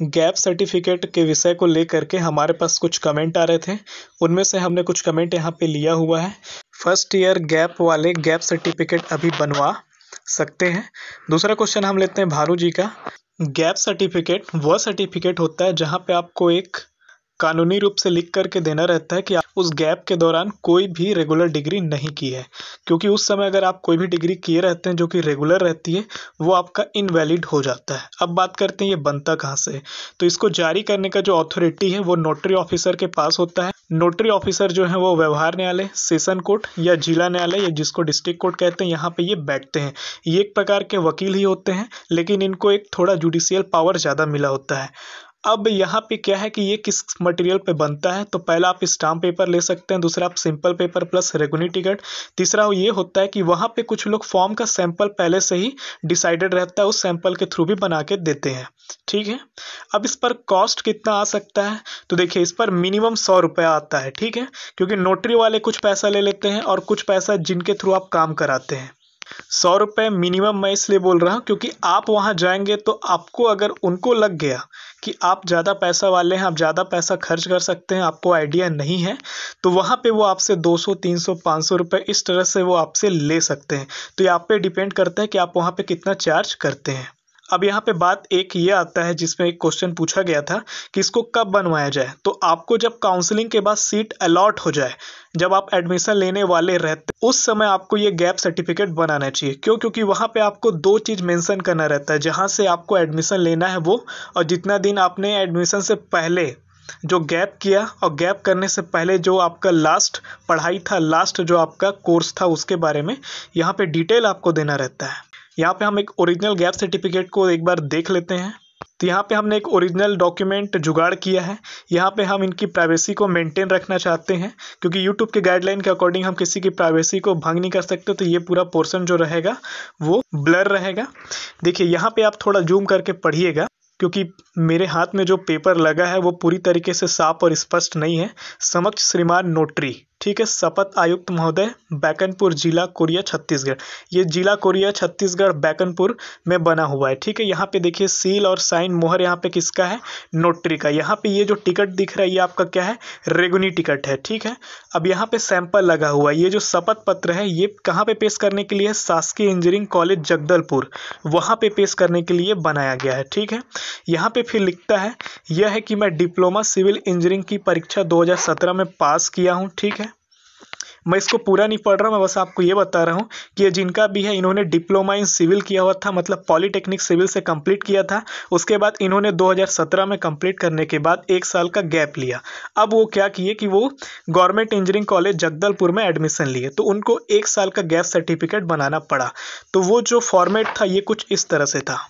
gap certificate के विषय को लेकर के हमारे पास कुछ कमेंट आ रहे थे उनमें से हमने कुछ कमेंट यहाँ पे लिया हुआ है फर्स्ट ईयर गैप वाले गैप सर्टिफिकेट अभी बनवा सकते हैं दूसरा क्वेश्चन हम लेते हैं भानु जी का गैप सर्टिफिकेट वह सर्टिफिकेट होता है जहाँ पे आपको एक कानूनी रूप से लिख करके देना रहता है कि उस गैप के दौरान कोई भी रेगुलर डिग्री नहीं की है क्योंकि उस समय अगर आप कोई भी डिग्री किए रहते हैं जो कि रेगुलर रहती है वो आपका इनवैलिड हो जाता है अब बात करते हैं ये बनता कहाँ से तो इसको जारी करने का जो अथॉरिटी है वो नोटरी ऑफिसर के पास होता है नोटरी ऑफिसर जो है वो व्यवहार न्यायालय सेशन कोर्ट या जिला न्यायालय या जिसको डिस्ट्रिक्ट कोर्ट कहते हैं यहाँ पे ये बैठते हैं ये एक प्रकार के वकील ही होते हैं लेकिन इनको एक थोड़ा जुडिशियल पावर ज़्यादा मिला होता है अब यहाँ पे क्या है कि ये किस मटेरियल पे बनता है तो पहला आप स्टाम्प पेपर ले सकते हैं दूसरा आप सिंपल पेपर प्लस रेगुनी टिकट तीसरा ये होता है कि वहाँ पे कुछ लोग फॉर्म का सैंपल पहले से ही डिसाइडेड रहता है उस सैंपल के थ्रू भी बना के देते हैं ठीक है अब इस पर कॉस्ट कितना आ सकता है तो देखिए इस पर मिनिमम सौ रुपया आता है ठीक है क्योंकि नोटरी वाले कुछ पैसा ले लेते हैं और कुछ पैसा जिनके थ्रू आप काम कराते हैं सौ रुपये मिनिमम मैं इसलिए बोल रहा हूँ क्योंकि आप वहाँ जाएंगे तो आपको अगर उनको लग गया कि आप ज़्यादा पैसा वाले हैं आप ज़्यादा पैसा खर्च कर सकते हैं आपको आइडिया नहीं है तो वहाँ पे वो आपसे 200 300 500 रुपए इस तरह से वो आपसे ले सकते हैं तो ये आप पे डिपेंड करता है कि आप वहाँ पे कितना चार्ज करते हैं अब यहाँ पे बात एक ये आता है जिसमें एक क्वेश्चन पूछा गया था कि इसको कब बनवाया जाए तो आपको जब काउंसलिंग के बाद सीट अलॉट हो जाए जब आप एडमिशन लेने वाले रहते उस समय आपको ये गैप सर्टिफिकेट बनाना चाहिए क्यों क्योंकि वहाँ पे आपको दो चीज़ मेंशन करना रहता है जहाँ से आपको एडमिशन लेना है वो और जितना दिन आपने एडमिशन से पहले जो गैप किया और गैप करने से पहले जो आपका लास्ट पढ़ाई था लास्ट जो आपका कोर्स था उसके बारे में यहाँ पे डिटेल आपको देना रहता है यहाँ पे हम एक ओरिजिनल गैप सर्टिफिकेट को एक बार देख लेते हैं तो यहाँ पे हमने एक ओरिजिनल डॉक्यूमेंट जुगाड़ किया है यहाँ पे हम इनकी प्राइवेसी को मेंटेन रखना चाहते हैं क्योंकि यूट्यूब के गाइडलाइन के अकॉर्डिंग हम किसी की प्राइवेसी को भंग नहीं कर सकते तो ये पूरा पोर्सन जो रहेगा वो ब्लर रहेगा देखिए यहाँ पे आप थोड़ा जूम करके पढ़िएगा क्योंकि मेरे हाथ में जो पेपर लगा है वो पूरी तरीके से साफ और स्पष्ट नहीं है समक्ष श्रीमान नोटरी ठीक है शपथ आयुक्त महोदय बैकनपुर जिला कोरिया छत्तीसगढ़ ये जिला कोरिया छत्तीसगढ़ बैकनपुर में बना हुआ है ठीक है यहाँ पे देखिए सील और साइन मोहर यहाँ पे किसका है नोटरी का यहाँ पे ये जो टिकट दिख रहा है ये आपका क्या है रेगुनी टिकट है ठीक है अब यहाँ पे सैंपल लगा हुआ है ये जो शपथ पत्र है ये कहाँ पे पेश करने के लिए है शासकीय इंजीनियरिंग कॉलेज जगदलपुर वहाँ पे पेश करने के लिए बनाया गया है ठीक है यहाँ पे फिर लिखता है यह है कि मैं डिप्लोमा सिविल इंजीनियरिंग की परीक्षा दो में पास किया हूँ ठीक है मैं इसको पूरा नहीं पढ़ रहा मैं बस आपको ये बता रहा हूँ कि ये जिनका भी है इन्होंने डिप्लोमा इन सिविल किया हुआ था मतलब पॉलीटेक्निक सिविल से कंप्लीट किया था उसके बाद इन्होंने 2017 में कंप्लीट करने के बाद एक साल का गैप लिया अब वो क्या किए कि वो गवर्नमेंट इंजीनियरिंग कॉलेज जगदलपुर में एडमिशन लिए तो उनको एक साल का गैप सर्टिफिकेट बनाना पड़ा तो वो जो फॉर्मेट था ये कुछ इस तरह से था